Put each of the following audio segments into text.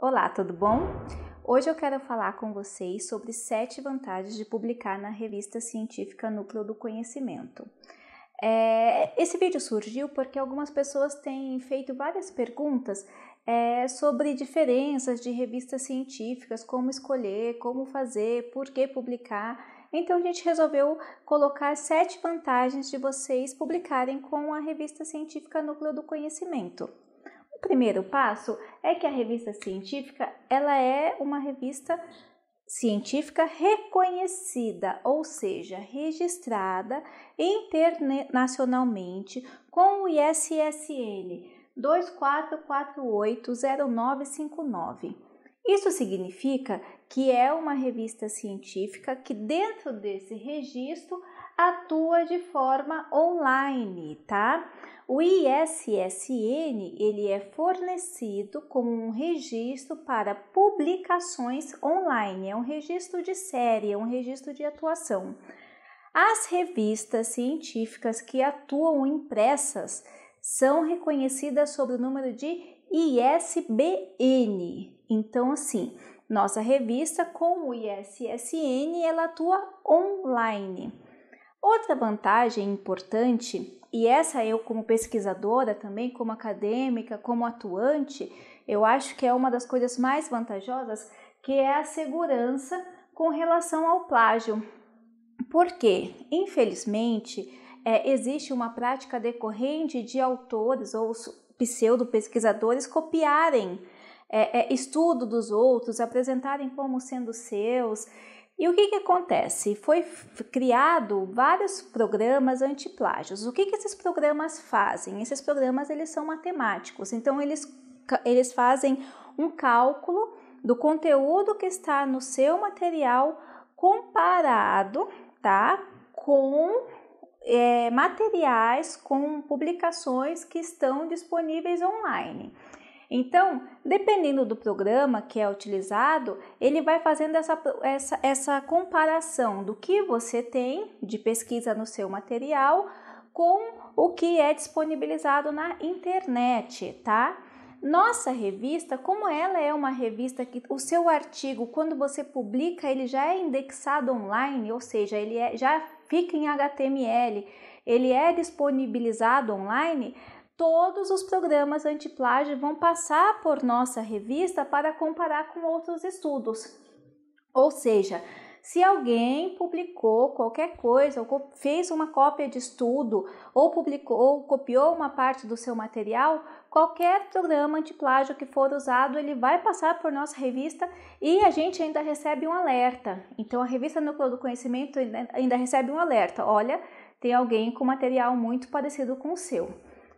Olá, tudo bom? Hoje eu quero falar com vocês sobre sete vantagens de publicar na revista científica Núcleo do Conhecimento. É, esse vídeo surgiu porque algumas pessoas têm feito várias perguntas é, sobre diferenças de revistas científicas, como escolher, como fazer, por que publicar. Então a gente resolveu colocar sete vantagens de vocês publicarem com a revista científica Núcleo do Conhecimento. O primeiro passo é que a revista científica ela é uma revista científica reconhecida, ou seja, registrada internacionalmente com o ISSN 24480959. Isso significa que é uma revista científica que dentro desse registro atua de forma online, tá? O ISSN ele é fornecido como um registro para publicações online, é um registro de série, é um registro de atuação. As revistas científicas que atuam impressas são reconhecidas sob o número de ISBN. Então, assim, nossa revista com o ISSN ela atua online. Outra vantagem importante, e essa eu como pesquisadora também, como acadêmica, como atuante, eu acho que é uma das coisas mais vantajosas, que é a segurança com relação ao plágio. Porque, infelizmente, é, existe uma prática decorrente de autores ou pseudo-pesquisadores copiarem é, é, estudo dos outros, apresentarem como sendo seus. E o que, que acontece? Foi criado vários programas antiplágios. O que, que esses programas fazem? Esses programas eles são matemáticos, então eles, eles fazem um cálculo do conteúdo que está no seu material comparado, tá? Com é, materiais, com publicações que estão disponíveis online. Então, dependendo do programa que é utilizado, ele vai fazendo essa, essa, essa comparação do que você tem de pesquisa no seu material com o que é disponibilizado na internet, tá? Nossa revista, como ela é uma revista que o seu artigo, quando você publica, ele já é indexado online, ou seja, ele é, já fica em HTML, ele é disponibilizado online todos os programas antiplágio vão passar por nossa revista para comparar com outros estudos. Ou seja, se alguém publicou qualquer coisa, ou fez uma cópia de estudo, ou publicou, ou copiou uma parte do seu material, qualquer programa antiplágio que for usado, ele vai passar por nossa revista e a gente ainda recebe um alerta. Então a revista Núcleo do Conhecimento ainda recebe um alerta. Olha, tem alguém com material muito parecido com o seu.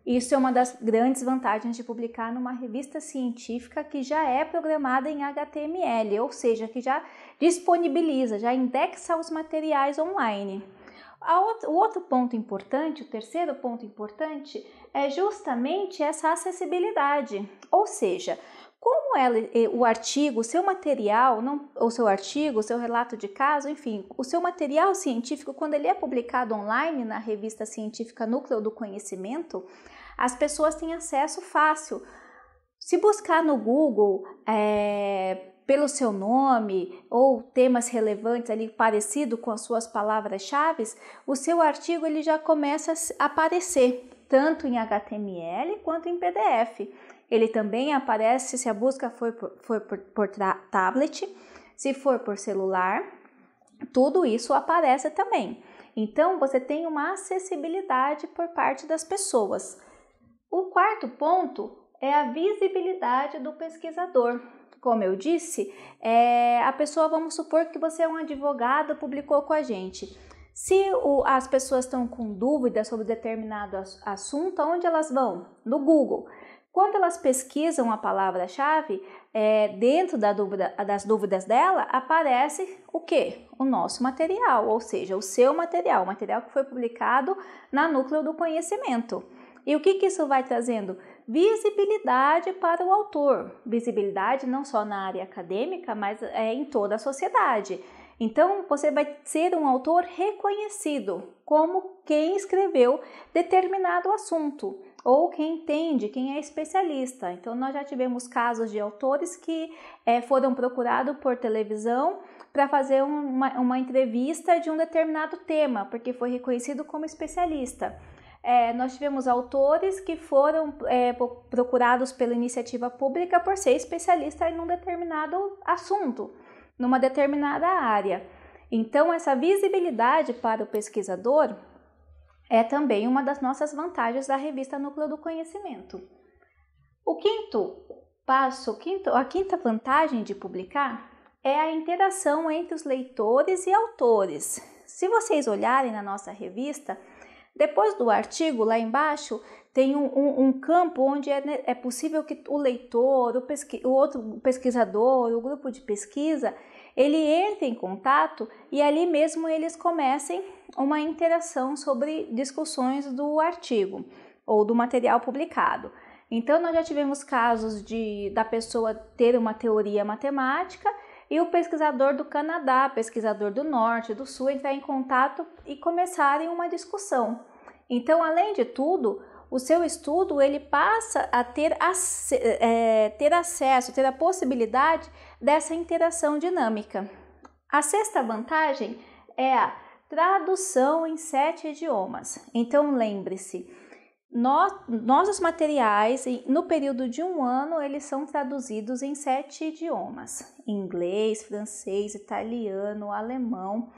Isso é uma das grandes vantagens de publicar numa revista científica que já é programada em HTML, ou seja, que já disponibiliza, já indexa os materiais online. O outro ponto importante, o terceiro ponto importante, é justamente essa acessibilidade, ou seja, como ela, eh, o artigo, o seu material, não, seu artigo, o seu relato de caso, enfim, o seu material científico, quando ele é publicado online na revista científica Núcleo do Conhecimento, as pessoas têm acesso fácil. Se buscar no Google é, pelo seu nome ou temas relevantes ali parecido com as suas palavras-chave, o seu artigo ele já começa a aparecer tanto em HTML quanto em PDF ele também aparece se a busca for por, for por, por tablet, se for por celular, tudo isso aparece também. Então, você tem uma acessibilidade por parte das pessoas. O quarto ponto é a visibilidade do pesquisador. Como eu disse, é, a pessoa, vamos supor que você é um advogado, publicou com a gente. Se o, as pessoas estão com dúvidas sobre determinado assunto, onde elas vão? No Google. Quando elas pesquisam a palavra-chave, é, dentro da dúvida, das dúvidas dela, aparece o que? O nosso material, ou seja, o seu material, o material que foi publicado na Núcleo do Conhecimento. E o que, que isso vai trazendo? Visibilidade para o autor, visibilidade não só na área acadêmica, mas é, em toda a sociedade. Então, você vai ser um autor reconhecido como quem escreveu determinado assunto ou quem entende, quem é especialista. Então, nós já tivemos casos de autores que é, foram procurados por televisão para fazer uma, uma entrevista de um determinado tema, porque foi reconhecido como especialista. É, nós tivemos autores que foram é, procurados pela iniciativa pública por ser especialista em um determinado assunto, numa determinada área. Então, essa visibilidade para o pesquisador é também uma das nossas vantagens da revista Núcleo do Conhecimento. O quinto passo, a quinta vantagem de publicar é a interação entre os leitores e autores. Se vocês olharem na nossa revista, depois do artigo, lá embaixo, tem um, um, um campo onde é, é, possível que o leitor, o, pesqui, o outro pesquisador, o grupo de pesquisa ele entra em contato e ali mesmo eles comecem uma interação sobre discussões do artigo ou do material publicado. Então nós já tivemos casos de da pessoa ter uma teoria matemática e o pesquisador do Canadá, pesquisador do Norte, do Sul entrar em contato e começarem uma discussão. Então, além de tudo, o seu estudo ele passa a ter, ac é, ter acesso, ter a possibilidade dessa interação dinâmica. A sexta vantagem é a tradução em sete idiomas. Então lembre-se, nossos materiais, no período de um ano, eles são traduzidos em sete idiomas: inglês, francês, italiano, alemão.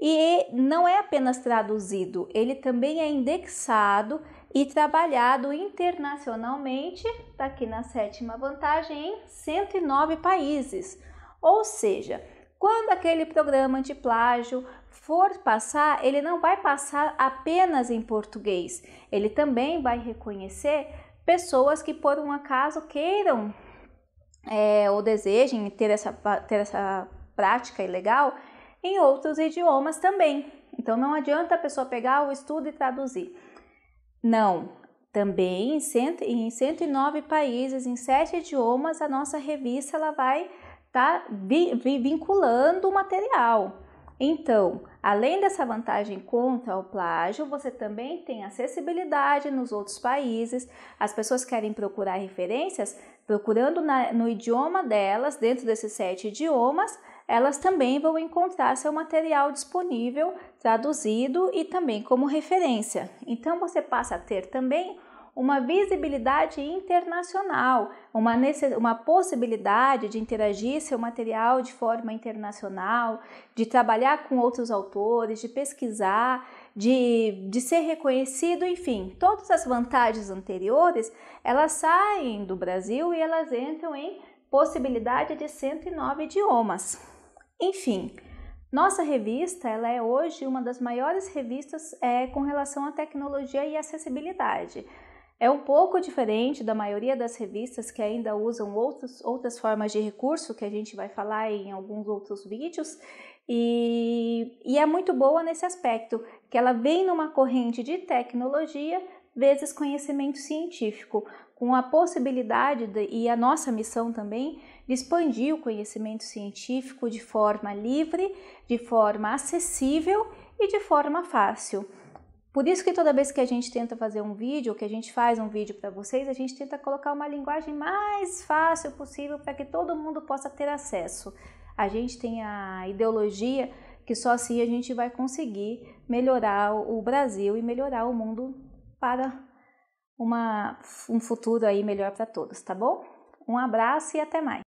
E não é apenas traduzido, ele também é indexado e trabalhado internacionalmente, está aqui na sétima vantagem, em 109 países. Ou seja, quando aquele programa de plágio for passar, ele não vai passar apenas em português, ele também vai reconhecer pessoas que por um acaso queiram é, ou desejem ter essa, ter essa prática ilegal em outros idiomas também. Então não adianta a pessoa pegar o estudo e traduzir. Não, também em, cento, em 109 países, em sete idiomas, a nossa revista ela vai estar tá vi, vi, vinculando o material. Então, além dessa vantagem contra o plágio, você também tem acessibilidade nos outros países. As pessoas querem procurar referências procurando na, no idioma delas, dentro desses sete idiomas, elas também vão encontrar seu material disponível, traduzido e também como referência. Então você passa a ter também uma visibilidade internacional, uma, uma possibilidade de interagir seu material de forma internacional, de trabalhar com outros autores, de pesquisar, de, de ser reconhecido, enfim, todas as vantagens anteriores elas saem do Brasil e elas entram em possibilidade de 109 idiomas. Enfim, nossa revista ela é hoje uma das maiores revistas é, com relação à tecnologia e acessibilidade. É um pouco diferente da maioria das revistas que ainda usam outros, outras formas de recurso, que a gente vai falar em alguns outros vídeos, e, e é muito boa nesse aspecto, que ela vem numa corrente de tecnologia vezes conhecimento científico, com a possibilidade de, e a nossa missão também de expandir o conhecimento científico de forma livre, de forma acessível e de forma fácil. Por isso que toda vez que a gente tenta fazer um vídeo, que a gente faz um vídeo para vocês, a gente tenta colocar uma linguagem mais fácil possível para que todo mundo possa ter acesso. A gente tem a ideologia que só assim a gente vai conseguir melhorar o Brasil e melhorar o mundo para uma, um futuro aí melhor para todos, tá bom? Um abraço e até mais!